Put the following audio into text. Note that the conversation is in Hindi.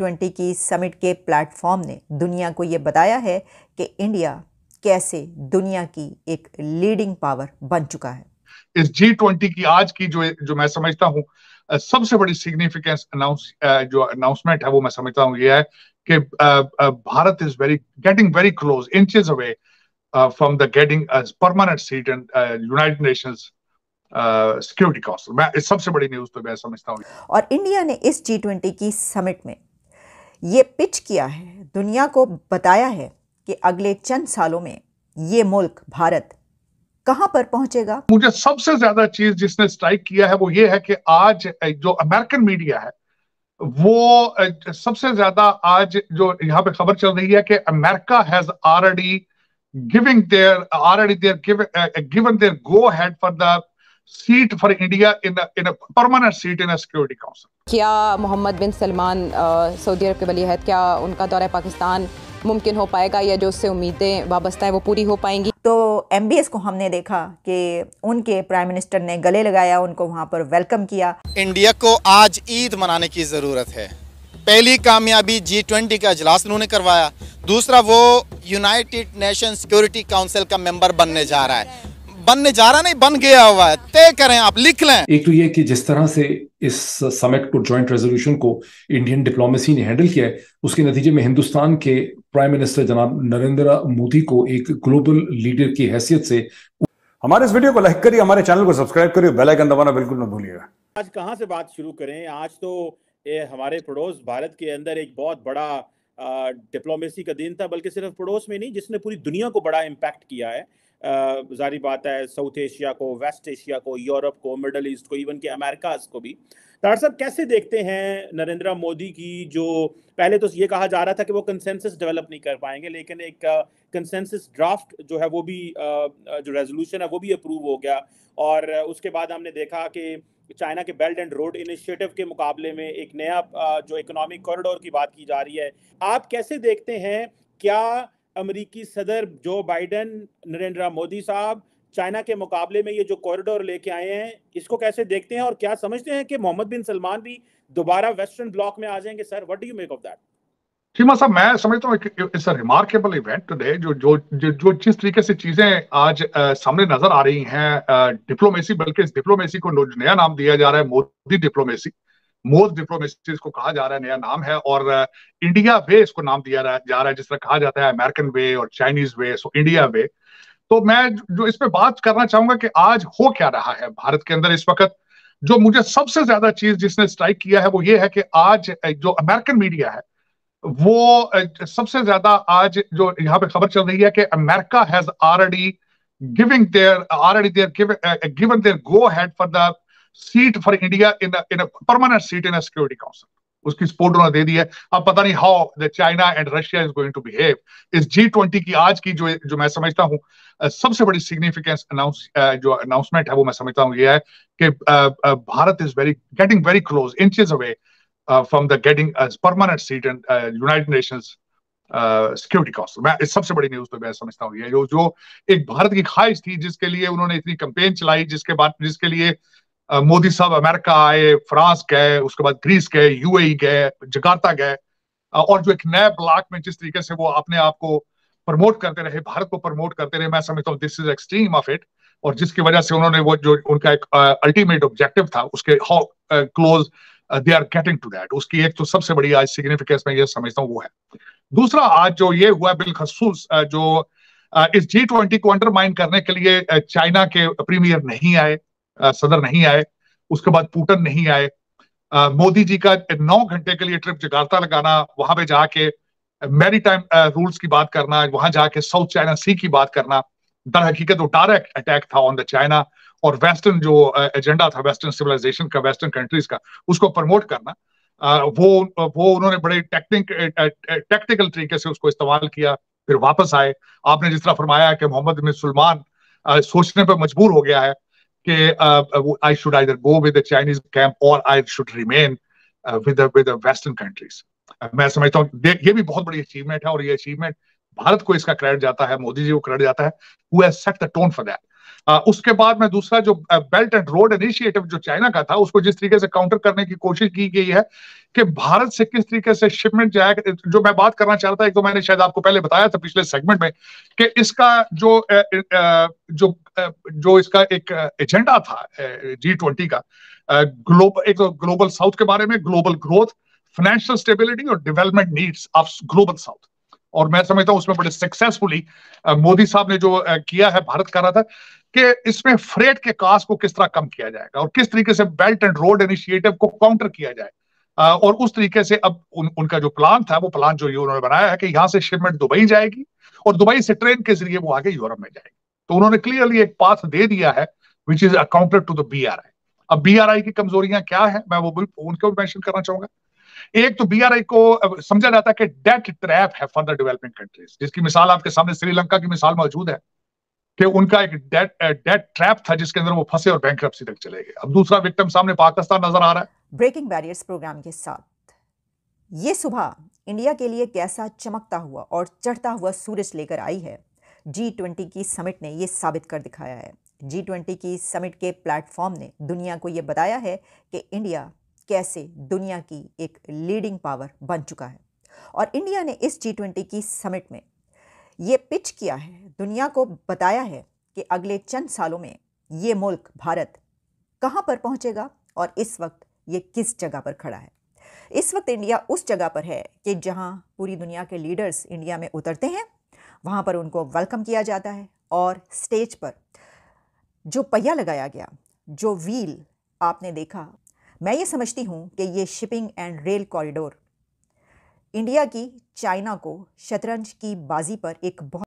जी की समिट के प्लेटफॉर्म ने दुनिया को ये बताया है कि इंडिया कैसे दुनिया की एक लीडिंग पावर बन चुका है इस जी ट्वेंटी की आज की जो जो मैं समझता हूँ सबसे बड़ी सिग्निफिकेंस अनाउंस जो अनाउंसमेंट है वो मैं समझता हूँ ये है कि Bharat is very getting very close inches away from the getting permanent seat in United Nations Security Council मैं सबसे बड़ी न्यूज तो मैं समझता हूँ और इंडिया ने इस जी ट्वेंटी की समिट में ये पिच किया है दुनिया को बताया है कि अगले चंद सालों में ये मुल्क भारत कहां पर पहुंचेगा मुझे सबसे ज्यादा चीज जिसने स्ट्राइक किया है वो ये है कि आज जो अमेरिकन मीडिया है वो सबसे ज्यादा आज जो यहाँ पे खबर चल रही है कि America has already giving their already their given their go ahead for the seat for India in in permanent seat in Security Council क्या Mohammed bin Salman Saudi Arab के वली है क्या उनका दौरा पाकिस्तान मुमकिन हो पाएगा या जो उससे उम्मीदें वाबस्ता है वो पूरी हो पाएंगी तो एम को हमने देखा कि उनके प्राइम मिनिस्टर ने गले लगाया उनको वहाँ पर वेलकम किया इंडिया को आज ईद मनाने की ज़रूरत है पहली कामयाबी जी ट्वेंटी का अजलास उन्होंने करवाया दूसरा वो यूनाइटेड नेशन सिक्योरिटी काउंसिल का मेंबर बनने जा रहा है बनने जा रहा नहीं बन गया हुआ है तय करें आप लिख लें एक तो ये कि जिस तरह से इस समिट टू ज्वाइंट रेजोल्यूशन को इंडियन डिप्लोमेसी ने हैंडल किया है उसके नतीजे में हिंदुस्तान के प्राइम मिनिस्टर जनाब नरेंद्र मोदी को एक ग्लोबल लीडर की हैसियत से हमारे इस वीडियो को लाइक करिए हमारे चैनल को सब्सक्राइब करिए बेल आइकन दबाना बिल्कुल ना भूलिएगा आज कहां से बात शुरू करें आज तो ए, हमारे पड़ोस भारत के अंदर एक बहुत बड़ा डिप्लोमेसी का दिन था बल्कि सिर्फ पड़ोस में नहीं जिसने पूरी दुनिया को बड़ा इम्पैक्ट किया है जारी बात है साउथ एशिया को वेस्ट एशिया को यूरोप को मिडल ईस्ट को इवन के अमेरिकाज को भी डॉक्टर साहब कैसे देखते हैं नरेंद्र मोदी की जो पहले तो ये कहा जा रहा था कि वो कंसेंसस डेवलप नहीं कर पाएंगे लेकिन एक कंसेंसस ड्राफ्ट जो है वो भी जो रेजोल्यूशन है वो भी अप्रूव हो गया और उसके बाद हमने देखा कि चाइना के बेल्ट एंड रोड इनिशिएटिव के मुकाबले में एक नया जो इकोनॉमिक कॉरिडोर की बात की जा रही है आप कैसे देखते हैं क्या अमरीकी सदर जो बाइडन नरेंद्र मोदी साहब चाइना के मुकाबले में ये जो कॉरिडोर लेके आए हैं इसको कैसे देखते हैं और क्या समझते हैं कि मोहम्मद बिन सलमान भी दोबारा वेस्टर्न ब्लॉक में आ जाएंगे sir what do you make of that Cheema साहब मैं समझता हूँ it's a remarkable event today जो जो जो जिस तरीके से चीजें आज आ, सामने नजर आ रही हैं डिप्लोमेसी बल्कि इस डिप्लोमेसी को नया नाम दिया जा रहा है मोदी डिप्लोमेसी मोद डिप्लोमेसी इसको कहा जा रहा है नया नाम है और इंडिया वे इसको नाम दिया जा रहा है जिस तरह कहा जाता है अमेरिकन वे और चाइनीज वे सो इंडिया वे तो मैं जो इस पे बात करना चाहूंगा कि आज हो क्या रहा है भारत के अंदर इस वक्त जो मुझे सबसे ज्यादा चीज जिसने स्ट्राइक किया है वो ये है कि आज जो अमेरिकन मीडिया है वो सबसे ज्यादा आज जो यहाँ पे खबर चल रही है कि America has already giving their already their given their go ahead for the seat for India in in permanent seat in Security Council उसकी सपोर्ट उन्होंने दे दी है अब पता नहीं how China and Russia is going to behave इस जी ट्वेंटी की आज की जो जो मैं समझता हूँ सबसे बड़ी सिग्निफिकेंस अनाउंस जो अनाउंसमेंट है वो मैं समझता हूँ ये है कि Bharat is very getting very close inches away uh, from the getting a uh, permanent seat in uh, uh, United Nations uh, Security Council. मैं इस सबसे बड़ी न्यूज पे मैं समझता हूँ ये जो जो एक भारत की ख्वाहिश थी जिसके लिए उन्होंने इतनी कंपेन चलाई जिसके बाद जिसके लिए uh, मोदी साहब अमेरिका आए फ्रांस गए उसके बाद ग्रीस गए यूएई e गए जकार्ता गए और जो एक नए ब्लॉक में जिस तरीके से वो अपने आप को प्रमोट करते रहे भारत को प्रमोट करते रहे मैं समझता हूँ this is extreme of it और जिसकी वजह से उन्होंने वो जो उनका एक अल्टीमेट ऑब्जेक्टिव था उसके how close uh, they are getting to that उसकी एक तो सबसे बड़ी आज सिग्निफिकेंस में ये समझता हूँ वो है दूसरा आज जो ये हुआ बिलखसूस uh, जो uh, इस जी ट्वेंटी को अंडरमाइन करने के लिए चाइना uh, के प्रीमियर नहीं आए सदर नहीं आए उसके बाद पुटन नहीं आए मोदी जी का नौ घंटे के लिए ट्रिप जकार्ता लगाना वहां पे जाके मेरी टाइम रूल्स की बात करना वहां जाके साउथ चाइना सी की बात करना दर हकीकत वो डायरेक्ट अटैक था ऑन द चाइना और वेस्टर्न जो एजेंडा था वेस्टर्न सिविलाइजेशन का वेस्टर्न कंट्रीज का उसको प्रमोट करना वो वो उन्होंने बड़े टेक्निक टेक्निकल तरीके से उसको इस्तेमाल किया फिर वापस आए आपने जिस तरह फरमाया कि मोहम्मद बिन सलमान सोचने पर मजबूर हो गया है कि I should either go with Chinese camp और I should remain with with western countries मैं समझता हूँ ये भी बहुत बड़ी अचीवमेंट है और ये अचीवमेंट भारत को इसका क्रेडिट जाता है मोदी जी को क्रेडिट जाता है who has set the tone for that उसके बाद में दूसरा जो बेल्ट एंड रोड इनिशिएटिव जो चाइना का था उसको जिस तरीके से काउंटर करने की कोशिश की गई है कि भारत से किस तरीके से शिपमेंट जाए जो मैं बात करना चाहता था एक तो मैंने शायद आपको पहले बताया था पिछले सेगमेंट में कि इसका जो जो जो इसका एक एजेंडा था जी ट्वेंटी का ग्लोबल एक तो ग्लोबल साउथ के बारे में ग्लोबल ग्रोथ फाइनेंशियल स्टेबिलिटी और development needs of global south और मैं समझता हूँ उसमें बड़े सक्सेसफुली मोदी साहब ने जो किया है भारत का रहा था कि इसमें फ्रेट के कास्ट को किस तरह कम किया जाएगा और किस तरीके से बेल्ट एंड रोड इनिशिएटिव को काउंटर किया जाए और उस तरीके से अब उन, उनका जो प्लान था वो प्लान जो ये उन्होंने बनाया है कि यहाँ से शिपमेंट दुबई जाएगी और दुबई से ट्रेन के जरिए वो आगे यूरोप में जाएगी तो उन्होंने क्लियरली एक पाथ दे दिया है which is accounted to the B अब बी की कमजोरियां क्या है मैं वो उनको भी मैंशन करना चाहूंगा एक तो बीआरआई को समझा जाता है कि डेट ट्रैप है फॉर द डेवलपिंग कंट्रीज जिसकी मिसाल आपके सामने श्रीलंका की मिसाल मौजूद है कि उनका एक डेट डेट ट्रैप था जिसके अंदर वो फंसे और बैंक तक चले गए अब दूसरा विक्टम सामने पाकिस्तान नजर आ रहा है ब्रेकिंग बैरियर प्रोग्राम के साथ ये सुबह इंडिया के लिए कैसा चमकता हुआ और चढ़ता हुआ सूरज लेकर आई है जी ट्वेंटी की समिट ने यह साबित कर दिखाया है जी ट्वेंटी की समिट के प्लेटफॉर्म ने दुनिया को यह बताया है कि इंडिया कैसे दुनिया की एक लीडिंग पावर बन चुका है और इंडिया ने इस जी ट्वेंटी की समिट में ये पिच किया है दुनिया को बताया है कि अगले चंद सालों में ये मुल्क भारत कहाँ पर पहुँचेगा और इस वक्त ये किस जगह पर खड़ा है इस वक्त इंडिया उस जगह पर है कि जहाँ पूरी दुनिया के लीडर्स इंडिया में उतरते हैं वहाँ पर उनको वेलकम किया जाता है और स्टेज पर जो पहिया लगाया गया जो व्हील आपने देखा मैं ये समझती हूँ कि ये shipping and rail corridor India की चाइना को शतरंज की बाजी पर एक बहुत